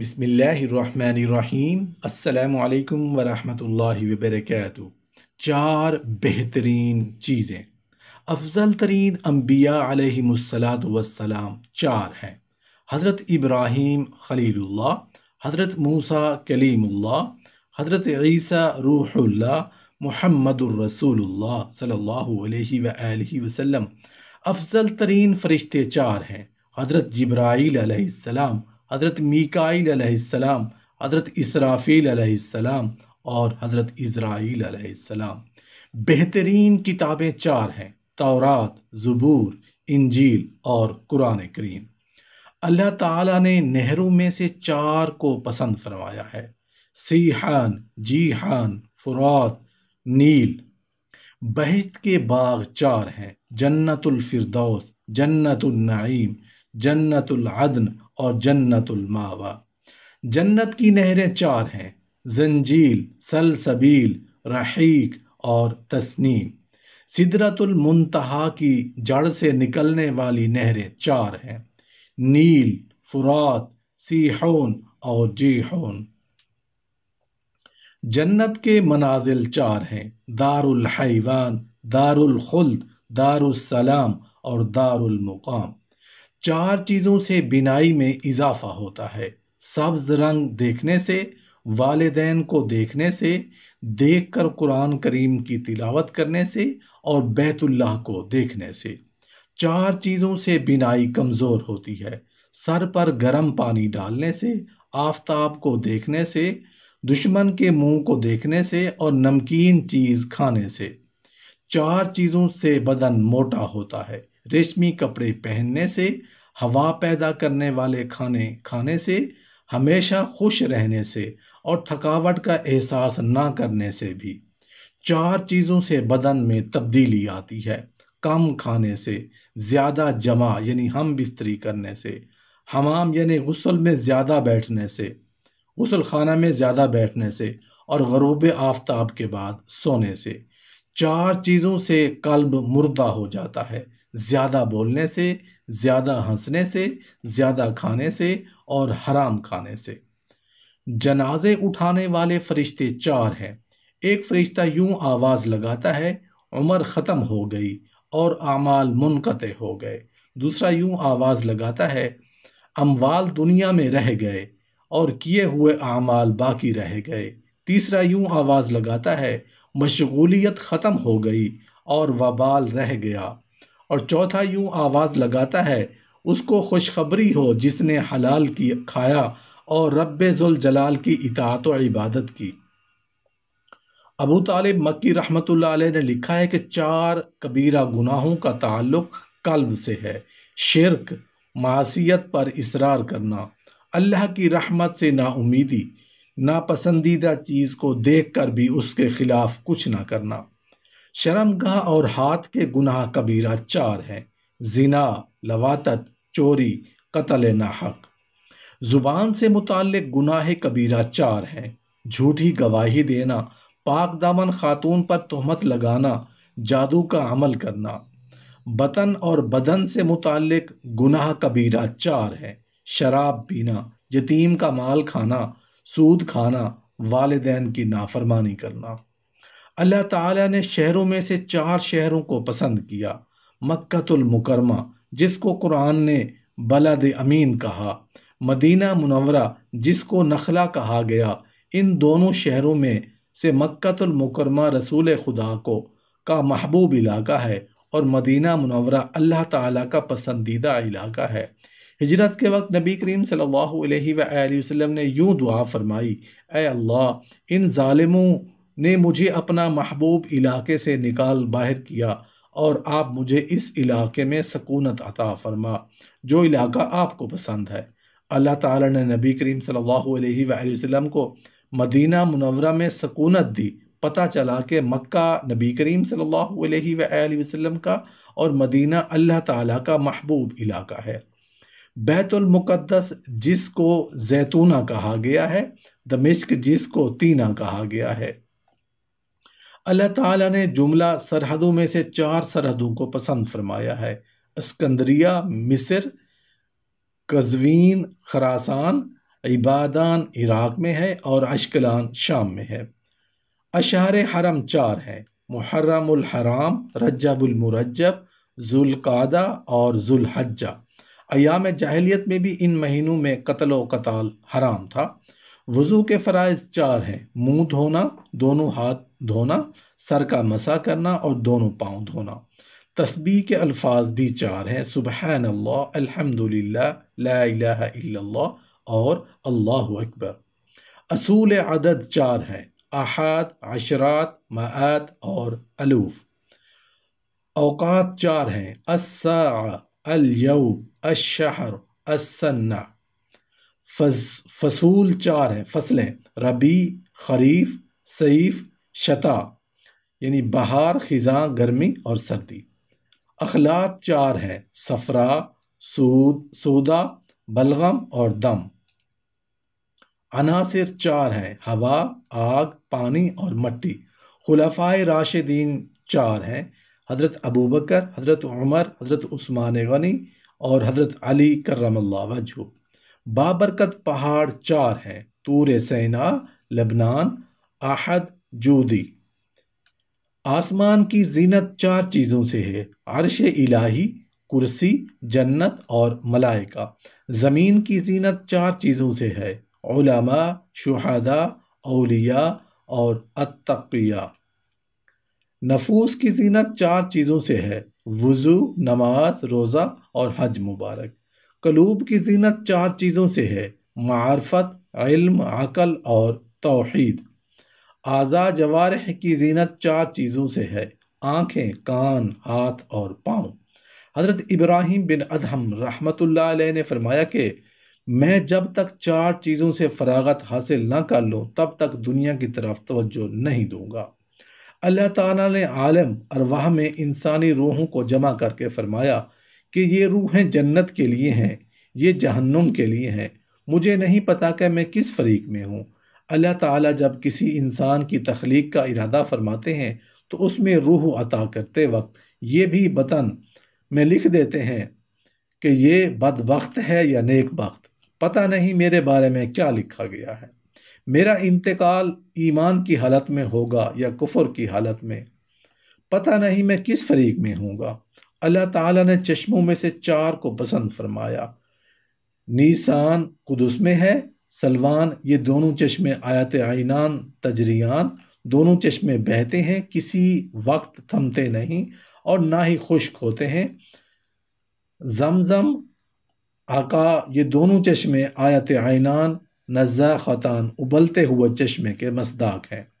بسم اللہ الرحمن الرحیم السلام علیکم ورحمۃ اللہ وبرکاتہ چار بہترین چیزیں افضل ترین انبیاء علیہ مسلاۃ والسلام چار ہیں حضرت ابراہیم خلیل اللہ حضرت موسیٰ کلیم اللہ حضرت عیسیٰ روح اللہ محمد الرسول اللہ صلی اللہ علیہ وآلہ وسلم افضل ترین فرشتے چار ہیں حضرت جبرائیل علیہ السلام حضرت میکائیل علیہ السلام حضرت اسرافیل علیہ السلام اور حضرت اسرائیل علیہ السلام بہترین کتابیں چار ہیں تورات زبور انجیل اور قرآن کریم اللہ تعالیٰ نے نہروں میں سے چار کو پسند فرمایا ہے سیحان جیحان فرات نیل بہشت کے باغ چار ہیں جنت الفردوس جنت النعیم جنت العدن اور جنت الماوا جنت کی نہریں چار ہیں زنجیل سلسبیل رحیق اور تسنیم سدرت المنتہا کی جڑ سے نکلنے والی نہریں چار ہیں نیل فرات سیحون اور جیحون جنت کے منازل چار ہیں دار الحیوان دار الخلد دار السلام اور دار المقام چار چیزوں سے بینائی میں اضافہ ہوتا ہے سبز رنگ دیکھنے سے والدین کو دیکھنے سے دیکھ کر قرآن کریم کی تلاوت کرنے سے اور بیت اللہ کو دیکھنے سے چار چیزوں سے بینائی کمزور ہوتی ہے سر پر گرم پانی ڈالنے سے آفتاب کو دیکھنے سے دشمن کے منہ کو دیکھنے سے اور نمکین چیز کھانے سے چار چیزوں سے بدن موٹا ہوتا ہے ریشمی کپڑے پہننے سے ہوا پیدا کرنے والے کھانے کھانے سے ہمیشہ خوش رہنے سے اور تھکاوٹ کا احساس نہ کرنے سے بھی چار چیزوں سے بدن میں تبدیلی آتی ہے کم کھانے سے زیادہ جمع یعنی ہم بستری کرنے سے حمام یعنی غسل میں زیادہ بیٹھنے سے غسل خانہ میں زیادہ بیٹھنے سے اور غروب آفتاب کے بعد سونے سے چار چیزوں سے قلب مردہ ہو جاتا ہے زیادہ بولنے سے زیادہ ہنسنے سے زیادہ کھانے سے اور حرام کھانے سے جنازے اٹھانے والے فرشتے چار ہیں ایک فرشتہ یوں آواز لگاتا ہے عمر ختم ہو گئی اور اعمال منقطع ہو گئے دوسرا یوں آواز لگاتا ہے اموال دنیا میں رہ گئے اور کیے ہوئے اعمال باقی رہ گئے تیسرا یوں آواز لگاتا ہے مشغولیت ختم ہو گئی اور وبال رہ گیا اور چوتھا یوں آواز لگاتا ہے اس کو خوشخبری ہو جس نے حلال کی کھایا اور رب ذوال جلال کی اطاعت و عبادت کی ابو طالب مکی رحمۃ اللہ علیہ نے لکھا ہے کہ چار کبیرہ گناہوں کا تعلق قلب سے ہے شرک معصیت پر اصرار کرنا اللہ کی رحمت سے نا امیدی ناپسندیدہ چیز کو دیکھ کر بھی اس کے خلاف کچھ نہ کرنا شرم گاہ اور ہاتھ کے گناہ کبیرہ چار ہیں زنا لواتت چوری قتل ناحق زبان سے متعلق گناہ کبیرہ چار ہیں جھوٹی گواہی دینا پاک دامن خاتون پر تہمت لگانا جادو کا عمل کرنا بطن اور بدن سے متعلق گناہ کبیرہ چار ہیں شراب پینا یتیم کا مال کھانا سود کھانا والدین کی نافرمانی کرنا اللہ تعالیٰ نے شہروں میں سے چار شہروں کو پسند کیا مکت المکرمہ جس کو قرآن نے بلد امین کہا مدینہ منورہ جس کو نخلا کہا گیا ان دونوں شہروں میں سے مکت المکرمہ رسول خدا کو کا محبوب علاقہ ہے اور مدینہ منورہ اللہ تعالیٰ کا پسندیدہ علاقہ ہے ہجرت کے وقت نبی کریم صلی اللہ علیہ وآلہ وسلم نے یوں دعا فرمائی اے اللہ ان ظالموں نے مجھے اپنا محبوب علاقے سے نکال باہر کیا اور آپ مجھے اس علاقے میں سکونت عطا فرما جو علاقہ آپ کو پسند ہے اللہ تعالی نے نبی کریم صلی اللہ علیہ وآلہ وسلم کو مدینہ منورہ میں سکونت دی پتہ چلا کہ مکہ نبی کریم صلی اللہ علیہ وآلہ وسلم کا اور مدینہ اللہ تعالیٰ کا محبوب علاقہ ہے بیت المقدس جس کو زیتونہ کہا گیا ہے دمشق جس کو تینہ کہا گیا ہے اللہ تعالیٰ نے جملہ سرحدوں میں سے چار سرحدوں کو پسند فرمایا ہے اسکندریہ مصر قزوین خراسان عبادان عراق میں ہے اور اشکلان شام میں ہے اشعار حرم چار ہیں محرم الحرام رجب المرجب ذوالقادہ اور ذوالحجہ ایام جاہلیت میں بھی ان مہینوں میں قتل و قتال حرام تھا وضو کے فرائض چار ہیں منہ دھونا دونوں ہاتھ دھونا سر کا مسا کرنا اور دونوں پاؤں دھونا تسبیح کے الفاظ بھی چار ہیں سبحان لا الحمد الا اللہ اور اللہ اکبر اصول عدد چار ہیں احاد عشرات معات اور الوف اوقات چار ہیں الیوم اشہر السنہ فز فصول چار ہیں فصلیں ربیع خریف سعیف شتا یعنی بہار خزاں گرمی اور سردی اخلاق چار ہیں سفرا سود سودا بلغم اور دم عناصر چار ہیں ہوا آگ پانی اور مٹی خلفائے راشدین چار ہیں حضرت ابوبکر حضرت عمر حضرت عثمان غنی اور حضرت علی کرم اللہ وجہ بابرکت پہاڑ چار ہیں تور سینا لبنان احد جودی آسمان کی زینت چار چیزوں سے ہے عرش الہی کرسی جنت اور ملائکہ زمین کی زینت چار چیزوں سے ہے علماء شہدہ اولیاء اور اتقیہ نفوس کی زینت چار چیزوں سے ہے وضو نماز روزہ اور حج مبارک قلوب کی زینت چار چیزوں سے ہے معارفت علم عقل اور توحید اعضا جوارح کی زینت چار چیزوں سے ہے آنکھیں کان ہاتھ اور پاؤں حضرت ابراہیم بن ادہم رحمۃ اللہ علیہ نے فرمایا کہ میں جب تک چار چیزوں سے فراغت حاصل نہ کر لوں تب تک دنیا کی طرف توجہ نہیں دوں گا اللہ تعالیٰ نے عالم ارواح میں انسانی روحوں کو جمع کر کے فرمایا کہ یہ روحیں جنت کے لیے ہیں یہ جہنم کے لیے ہیں مجھے نہیں پتا کہ میں کس فریق میں ہوں اللہ تعالیٰ جب کسی انسان کی تخلیق کا ارادہ فرماتے ہیں تو اس میں روح عطا کرتے وقت یہ بھی بطن میں لکھ دیتے ہیں کہ یہ بد وقت ہے یا نیک وقت پتہ نہیں میرے بارے میں کیا لکھا گیا ہے میرا انتقال ایمان کی حالت میں ہوگا یا کفر کی حالت میں پتہ نہیں میں کس فریق میں ہوں گا اللہ تعالیٰ نے چشموں میں سے چار کو پسند فرمایا نیسان قدس میں ہے سلوان یہ دونوں چشمے آیات آئینان تجریان دونوں چشمے بہتے ہیں کسی وقت تھمتے نہیں اور نہ ہی خشک ہوتے ہیں زمزم آقا یہ دونوں چشمے آیت عینان نزا خطان ابلتے ہوئے چشمے کے مصداق ہیں